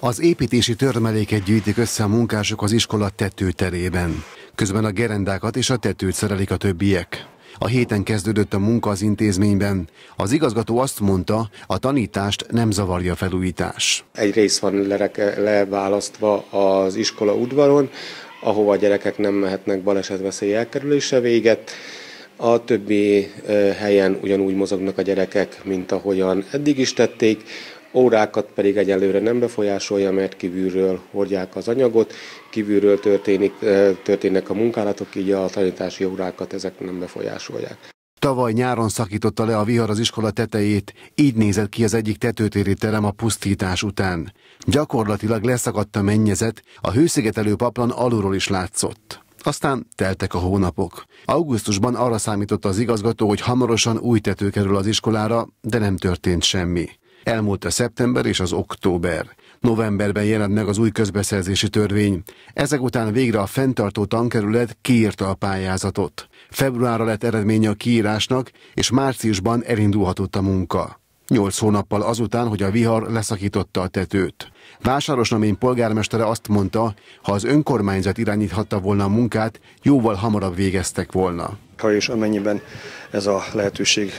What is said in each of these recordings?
Az építési törmeléket gyűjtik össze a munkások az iskola tetőterében. Közben a gerendákat és a tetőt szerelik a többiek. A héten kezdődött a munka az intézményben. Az igazgató azt mondta, a tanítást nem zavarja felújítás. Egy rész van leválasztva az iskola udvaron, ahova a gyerekek nem mehetnek balesetveszély elkerülése véget. A többi helyen ugyanúgy mozognak a gyerekek, mint ahogyan eddig is tették órákat pedig egyelőre nem befolyásolja, mert kívülről hordják az anyagot, kívülről történik, történnek a munkálatok, így a tanítási órákat ezek nem befolyásolják. Tavaly nyáron szakította le a vihar az iskola tetejét, így nézett ki az egyik tetőtéri terem a pusztítás után. Gyakorlatilag leszakadt a mennyezet, a hőszigetelő paplan alulról is látszott. Aztán teltek a hónapok. Augusztusban arra számított az igazgató, hogy hamarosan új tető kerül az iskolára, de nem történt semmi. Elmúlt a szeptember és az október. Novemberben jelent meg az új közbeszerzési törvény. Ezek után végre a fenntartó tankerület kiírta a pályázatot. Februárra lett eredménye a kiírásnak, és márciusban elindulhatott a munka. Nyolc hónappal azután, hogy a vihar leszakította a tetőt. Vásárosnamény polgármestere azt mondta, ha az önkormányzat irányíthatta volna a munkát, jóval hamarabb végeztek volna. Ha és amennyiben ez a lehetőség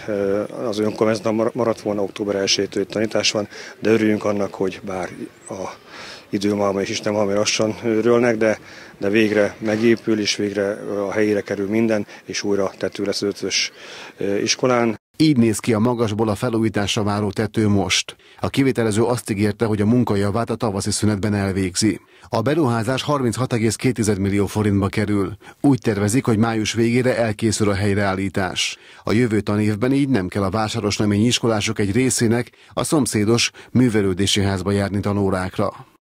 az önkormányzatnak maradt volna október 1-től tanítás van, de örüljünk annak, hogy bár a időmalma és Isten valami lassan rölnek, de, de végre megépül, és végre a helyére kerül minden, és újra tető lesz ötös iskolán. Így néz ki a magasból a felújításra váró tető most. A kivitelező azt ígérte, hogy a munkajavát a tavaszi szünetben elvégzi. A beruházás 36,2 millió forintba kerül. Úgy tervezik, hogy május végére elkészül a helyreállítás. A jövő tanévben így nem kell a vásárosnemény iskolások egy részének a szomszédos művelődési házba járni tanórákra.